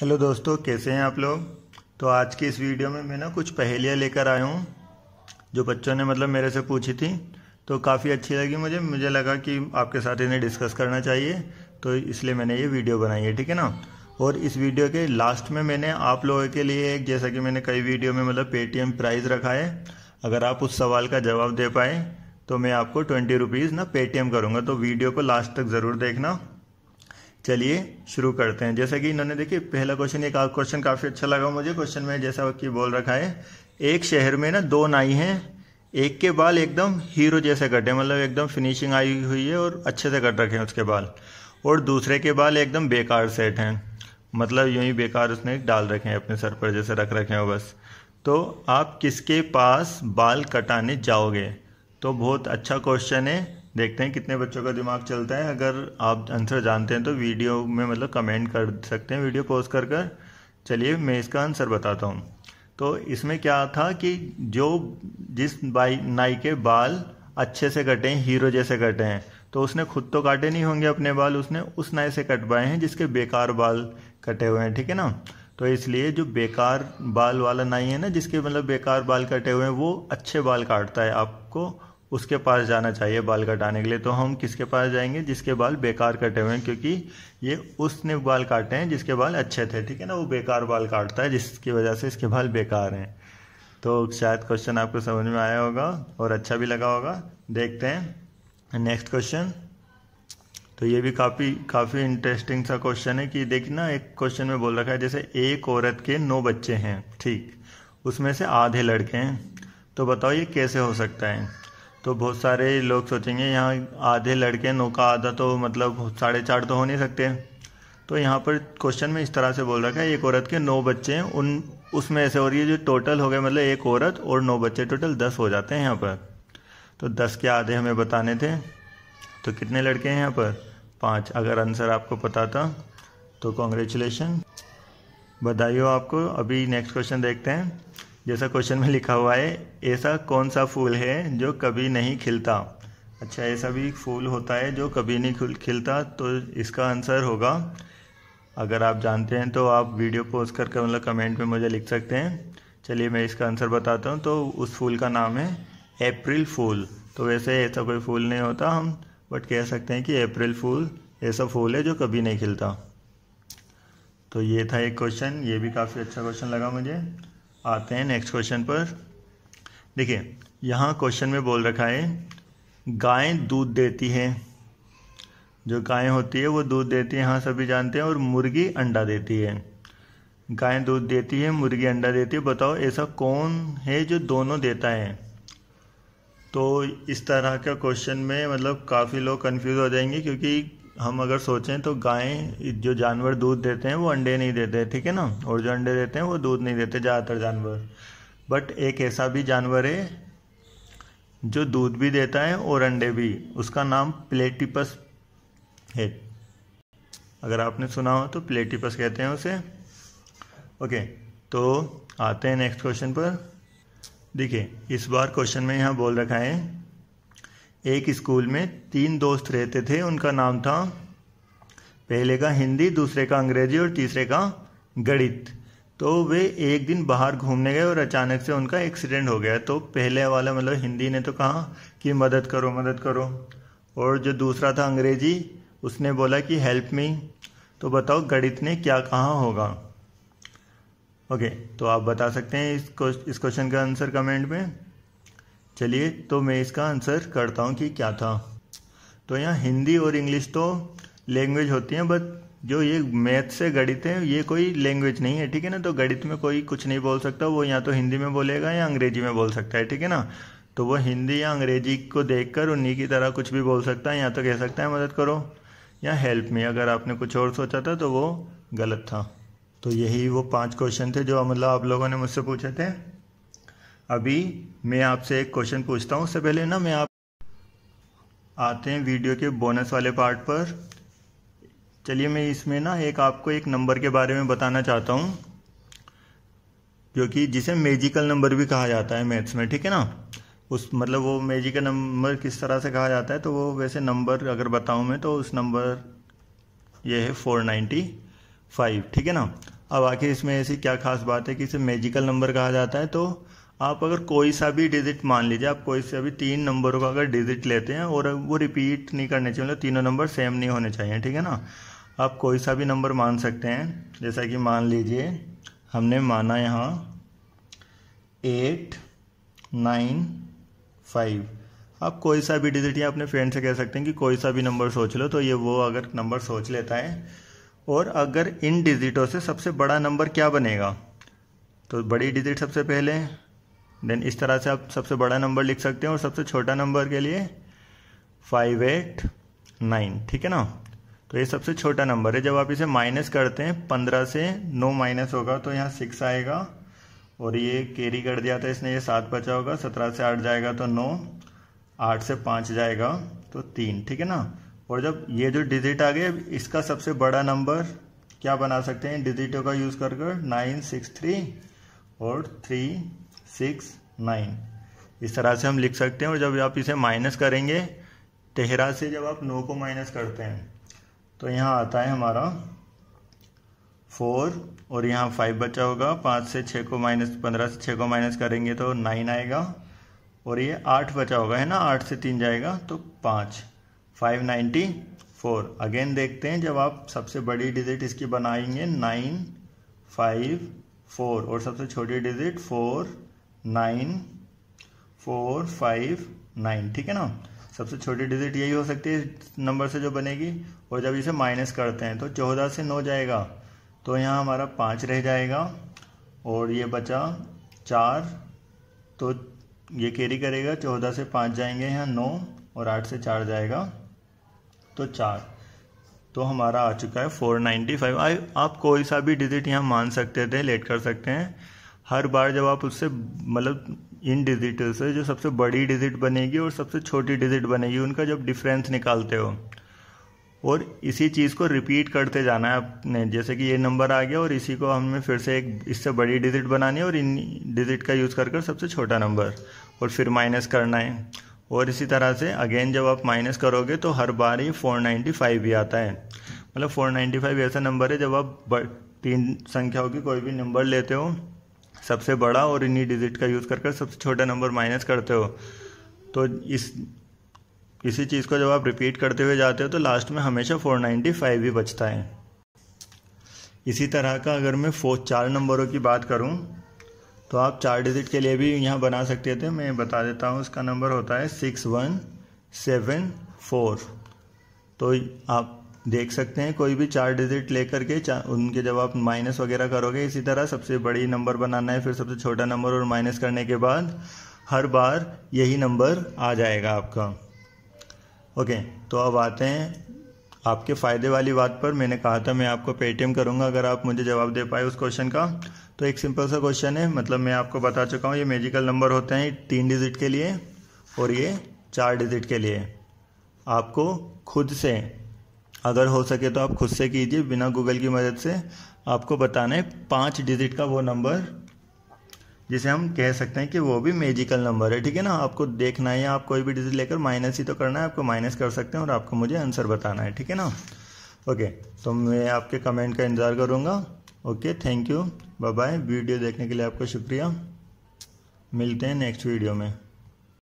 hello दोस्तों कैसे हैं आप लोग तो आज की इस वीडियो में मैं ना कुछ पहेलियाँ लेकर आया हूँ जो बच्चों ने मतलब मेरे से पूछी थी तो काफ़ी अच्छी लगी मुझे मुझे लगा कि आपके साथ इन्हें डिस्कस करना चाहिए तो इसलिए मैंने ये वीडियो बनाई है ठीक है ना और इस वीडियो के लास्ट में मैंने आप लोगों के लिए एक जैसा कि मैंने कई वीडियो में मतलब पेटीएम प्राइज़ रखा है अगर आप उस सवाल का जवाब दे पाएँ तो मैं आपको ट्वेंटी रुपीज़ ना पेटीएम करूँगा तो वीडियो को लास्ट तक ज़रूर देखना चलिए शुरू करते हैं जैसा कि इन्होंने देखिए पहला क्वेश्चन एक क्वेश्चन काफ़ी अच्छा लगा मुझे क्वेश्चन में जैसा कि बोल रखा है एक शहर में ना दो नाई हैं एक के बाल एकदम हीरो जैसे कटे मतलब एकदम फिनिशिंग आई हुई है और अच्छे से कट रखे हैं उसके बाल और दूसरे के बाल एकदम बेकार सेट हैं मतलब यूं ही बेकार उसने डाल रखे हैं अपने सर पर जैसे रख रखे हैं बस तो आप किसके पास बाल कटाने जाओगे तो बहुत अच्छा क्वेश्चन है देखते हैं कितने बच्चों का दिमाग चलता है अगर आप आंसर जानते हैं तो वीडियो में मतलब कमेंट कर सकते हैं वीडियो पोस्ट कर कर चलिए मैं इसका आंसर बताता हूँ तो इसमें क्या था कि जो जिस बाई नाई के बाल अच्छे से कटे हैं हीरो जैसे कटे हैं तो उसने खुद तो काटे नहीं होंगे अपने बाल उसने उस नाई से कटवाए हैं जिसके बेकार बाल कटे हुए हैं ठीक है ना तो इसलिए जो बेकार बाल वाला नाई है ना जिसके मतलब बेकार बाल कटे हुए हैं वो अच्छे बाल काटता है आपको उसके पास जाना चाहिए बाल कटाने के लिए तो हम किसके पास जाएंगे जिसके बाल बेकार कटे हुए हैं क्योंकि ये उसने बाल काटे हैं जिसके बाल अच्छे थे ठीक है ना वो बेकार बाल काटता है जिसकी वजह से इसके बाल बेकार हैं तो शायद क्वेश्चन आपको समझ में आया होगा और अच्छा भी लगा होगा देखते हैं नेक्स्ट क्वेश्चन तो ये भी काफ़ी काफ़ी इंटरेस्टिंग सा क्वेश्चन है कि देखना एक क्वेश्चन में बोल रखा है जैसे एक औरत के नौ बच्चे हैं ठीक उसमें से आधे लड़के हैं तो बताओ ये कैसे हो सकता है तो बहुत सारे लोग सोचेंगे यहाँ आधे लड़के नौ का आधा तो मतलब साढ़े चार तो हो नहीं सकते तो यहाँ पर क्वेश्चन में इस तरह से बोल रखा है एक औरत के नौ बच्चे हैं उन उसमें ऐसे हो रही है जो टोटल हो गए मतलब एक औरत और नौ बच्चे टोटल दस हो जाते हैं यहाँ पर तो दस के आधे हमें बताने थे तो कितने लड़के हैं यहाँ पर पाँच अगर आंसर आपको पता था तो कॉन्ग्रेचुलेशन बधाई हो आपको अभी नेक्स्ट क्वेश्चन देखते हैं जैसा क्वेश्चन में लिखा हुआ है ऐसा कौन सा फूल है जो कभी नहीं खिलता अच्छा ऐसा भी फूल होता है जो कभी नहीं खिलता तो इसका आंसर होगा अगर आप जानते हैं तो आप वीडियो पोस्ट करके मतलब कमेंट में मुझे लिख सकते हैं चलिए मैं इसका आंसर बताता हूँ तो उस फूल का नाम है अप्रैल फूल तो वैसे ऐसा कोई फूल नहीं होता हम बट कह सकते हैं कि अप्रैल फूल ऐसा फूल है जो कभी नहीं खिलता तो ये था एक क्वेश्चन ये भी काफ़ी अच्छा क्वेश्चन लगा मुझे आते हैं नेक्स्ट क्वेश्चन पर देखिए यहाँ क्वेश्चन में बोल रखा है गायें दूध देती हैं जो गायें होती है वो दूध देती है हाँ सभी जानते हैं और मुर्गी अंडा देती है गायें दूध देती है मुर्गी अंडा देती है बताओ ऐसा कौन है जो दोनों देता है तो इस तरह का क्वेश्चन में मतलब काफ़ी लोग कंफ्यूज हो जाएंगे क्योंकि हम अगर सोचें तो गायें जो जानवर दूध देते हैं वो अंडे नहीं देते ठीक है ना और जो अंडे देते हैं वो दूध नहीं देते ज़्यादातर जानवर बट एक ऐसा भी जानवर है जो दूध भी देता है और अंडे भी उसका नाम प्लेटिपस है अगर आपने सुना हो तो प्लेटिपस कहते हैं उसे ओके तो आते हैं नेक्स्ट क्वेश्चन पर देखिए इस बार क्वेश्चन में यहाँ बोल रखा है एक स्कूल में तीन दोस्त रहते थे उनका नाम था पहले का हिंदी दूसरे का अंग्रेजी और तीसरे का गणित तो वे एक दिन बाहर घूमने गए और अचानक से उनका एक्सीडेंट हो गया तो पहले वाला मतलब हिंदी ने तो कहा कि मदद करो मदद करो और जो दूसरा था अंग्रेजी उसने बोला कि हेल्प मी तो बताओ गणित ने क्या कहा होगा ओके तो आप बता सकते हैं इस क्वेश्चन का आंसर कमेंट में चलिए तो मैं इसका आंसर करता हूँ कि क्या था तो यहाँ हिंदी और इंग्लिश तो लैंग्वेज होती हैं बट जो ये मैथ से गणित है ये कोई लैंग्वेज नहीं है ठीक है ना तो गणित में कोई कुछ नहीं बोल सकता वो या तो हिंदी में बोलेगा या अंग्रेजी में बोल सकता है ठीक है ना तो वो हिंदी या अंग्रेजी को देख कर उन्हीं की तरह कुछ भी बोल सकता है या तो कह सकता है मदद करो या हेल्प में अगर आपने कुछ और सोचा था तो वो गलत था तो यही वो पांच क्वेश्चन थे जो मतलब आप लोगों ने मुझसे पूछे थे अभी मैं आपसे एक क्वेश्चन पूछता हूँ उससे पहले ना मैं आप आते हैं वीडियो के बोनस वाले पार्ट पर चलिए मैं इसमें ना एक आपको एक नंबर के बारे में बताना चाहता हूँ जो कि जिसे मैजिकल नंबर भी कहा जाता है मैथ्स में ठीक है ना उस मतलब वो मैजिकल नंबर किस तरह से कहा जाता है तो वो वैसे नंबर अगर बताऊँ मैं तो उस नंबर ये है फोर फाइव ठीक है ना अब आखिर इसमें ऐसी क्या खास बात है कि इसे मैजिकल नंबर कहा जाता है तो आप अगर कोई सा भी डिजिट मान लीजिए आप कोई सा भी तीन नंबरों का अगर डिजिट लेते हैं और वो रिपीट नहीं करने चाहिए मतलब तीनों नंबर सेम नहीं होने चाहिए ठीक है ना आप कोई सा भी नंबर मान सकते हैं जैसा कि मान लीजिए हमने माना यहाँ एट नाइन फाइव आप कोई सा भी डिजिट या अपने फ्रेंड से कह सकते हैं कि कोई सा भी नंबर सोच लो तो ये वो अगर नंबर सोच लेता है और अगर इन डिजिटों से सबसे बड़ा नंबर क्या बनेगा तो बड़ी डिजिट सबसे पहले देन इस तरह से आप सबसे बड़ा नंबर लिख सकते हैं और सबसे छोटा नंबर के लिए फाइव एट नाइन ठीक है ना तो ये सबसे छोटा नंबर है जब आप इसे माइनस करते हैं पंद्रह से नौ माइनस होगा तो यहाँ सिक्स आएगा और ये कैरी कर दिया था इसने ये सात बचा होगा सत्रह से आठ जाएगा तो नौ आठ से पाँच जाएगा तो तीन ठीक है ना और जब ये जो डिजिट आ गए इसका सबसे बड़ा नंबर क्या बना सकते हैं डिजिटों का यूज़ कर कर नाइन सिक्स थ्री और थ्री सिक्स नाइन इस तरह से हम लिख सकते हैं और जब आप इसे माइनस करेंगे तेहरा से जब आप नौ को माइनस करते हैं तो यहाँ आता है हमारा फोर और यहाँ फाइव बचा होगा पाँच से छः को माइनस पंद्रह से छः को माइनस करेंगे तो नाइन आएगा और ये आठ बचा होगा है ना आठ से तीन जाएगा तो पाँच फाइव नाइन्टी फोर अगेन देखते हैं जब आप सबसे बड़ी डिजिट इसकी बनाएंगे नाइन फाइव फोर और सबसे छोटी digit four nine four five nine ठीक है ना सबसे छोटी डिजिट यही हो सकती है इस नंबर से जो बनेगी और जब इसे माइनस करते हैं तो चौदह से नौ जाएगा तो यहाँ हमारा पाँच रह जाएगा और ये बचा चार तो ये कैरी करेगा चौदह से पाँच जाएंगे यहाँ नौ और आठ से चार जाएगा तो चार तो हमारा आ चुका है फोर नाइन्टी फाइव आप कोई सा भी डिजिट यहाँ मान सकते थे लेट कर सकते हैं हर बार जब आप उससे मतलब इन डिजिट से जो सबसे बड़ी डिजिट बनेगी और सबसे छोटी डिजिट बनेगी उनका जब डिफरेंस निकालते हो और इसी चीज़ को रिपीट करते जाना है आपने जैसे कि ये नंबर आ गया और इसी को हमें फिर से एक इससे बड़ी डिजिट बनानी है और इन डिजिट का यूज़ कर कर सबसे छोटा नंबर और फिर माइनस करना है और इसी तरह से अगेन जब आप माइनस करोगे तो हर बार ये 495 भी आता है मतलब 495 ऐसा नंबर है जब आप तीन संख्याओं की कोई भी नंबर लेते हो सबसे बड़ा और इन्हीं डिजिट का यूज़ कर कर सबसे छोटा नंबर माइनस करते हो तो इस इसी चीज़ को जब आप रिपीट करते हुए जाते हो तो लास्ट में हमेशा 495 ही बचता है इसी तरह का अगर मैं फो चार नंबरों की बात करूं तो आप चार डिजिट के लिए भी यहाँ बना सकते थे मैं बता देता हूँ उसका नंबर होता है सिक्स वन सेवन फोर तो आप देख सकते हैं कोई भी चार डिजिट लेकर के उनके जब आप माइनस वगैरह करोगे इसी तरह सबसे बड़ी नंबर बनाना है फिर सबसे छोटा नंबर और माइनस करने के बाद हर बार यही नंबर आ जाएगा आपका ओके तो अब आते हैं आपके फ़ायदे वाली बात पर मैंने कहा था मैं आपको पेटीएम करूँगा अगर आप मुझे जवाब दे पाए उस क्वेश्चन का तो एक सिंपल सा क्वेश्चन है मतलब मैं आपको बता चुका हूँ ये मेजिकल नंबर होते हैं तीन डिजिट के लिए और ये चार डिजिट के लिए आपको खुद से अगर हो सके तो आप खुद से कीजिए बिना गूगल की मदद से आपको बताना है पाँच डिजिट का वो नंबर जिसे हम कह सकते हैं कि वो भी मैजिकल नंबर है ठीक है ना आपको देखना है या आप कोई भी डिजिट लेकर माइनस ही तो करना है आपको माइनस कर सकते हैं और आपको मुझे आंसर बताना है ठीक है ना ओके तो मैं आपके कमेंट का इंतज़ार करूँगा okay thank you bye bye video देखने के लिए आपका शुक्रिया मिलते हैं नेक्स्ट वीडियो में